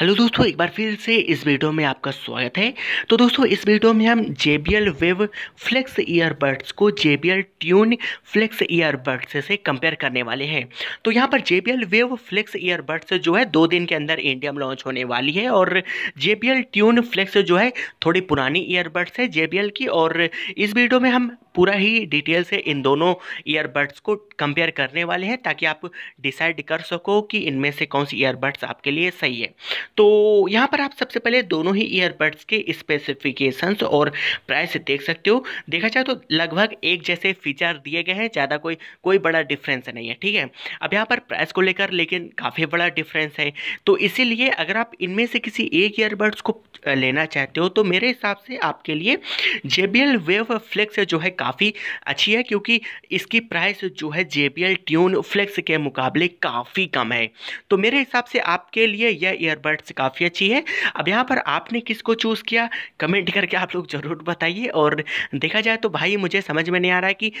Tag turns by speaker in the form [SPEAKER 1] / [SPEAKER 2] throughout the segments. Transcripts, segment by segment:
[SPEAKER 1] hello दोस्तों एक बार फिर से इस वीडियो में आपका स्वागत है तो दोस्तों इस वीडियो में हम J B L wave Flex earbuds को J B L tune Flex earbuds से कंपेयर करने वाले हैं तो यहाँ पर J B L wave Flex earbuds जो है दो दिन के अंदर इंडिया में लॉन्च होने वाली है और J B L tune flex जो है थोड़ी पुरानी ईयरबड्स है जे बी एल की और इस वीडियो में हम पूरा ही डिटेल से इन दोनों ईयरबड्स को कंपेयर करने वाले हैं ताकि आप डिसाइड कर सको कि इनमें से कौन सी ईयरबड्स आपके लिए सही है तो यहाँ पर आप सबसे पहले दोनों ही ईयरबड्स के स्पेसिफिकेशंस और प्राइस देख सकते हो देखा जाए तो लगभग एक जैसे फीचर दिए गए हैं ज़्यादा कोई कोई बड़ा डिफरेंस नहीं है ठीक है अब यहाँ पर प्राइस को लेकर लेकिन काफ़ी बड़ा डिफरेंस है तो इसीलिए अगर आप इनमें से किसी एक ईयरबड्स को लेना चाहते हो तो मेरे हिसाब से आपके लिए जे बी वेव फ्लेक्स जो है काफ़ी अच्छी है क्योंकि इसकी प्राइस जो है जे ट्यून फ्लेक्स के मुकाबले काफ़ी कम है तो मेरे हिसाब से आपके लिए यह ईयरबड्स काफ़ी अच्छी है अब यहाँ पर आपने किसको चूज़ किया कमेंट करके आप लोग ज़रूर बताइए और देखा जाए तो भाई मुझे समझ में नहीं आ रहा है कि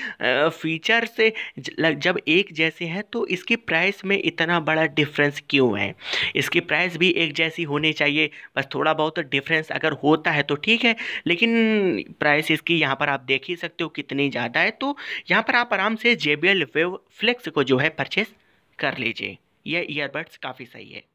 [SPEAKER 1] फ़ीचर से जब एक जैसे हैं तो इसकी प्राइस में इतना बड़ा डिफरेंस क्यों है इसकी प्राइस भी एक जैसी होनी चाहिए बस थोड़ा बहुत डिफरेंस अगर होता है तो ठीक है लेकिन प्राइस इसकी यहाँ पर आप देख ही सकते हो कितनी ज़्यादा है तो यहाँ पर आप आराम से J B L wave flex को जो है परचेस कर लीजिए यह ईयरबड्स काफ़ी सही है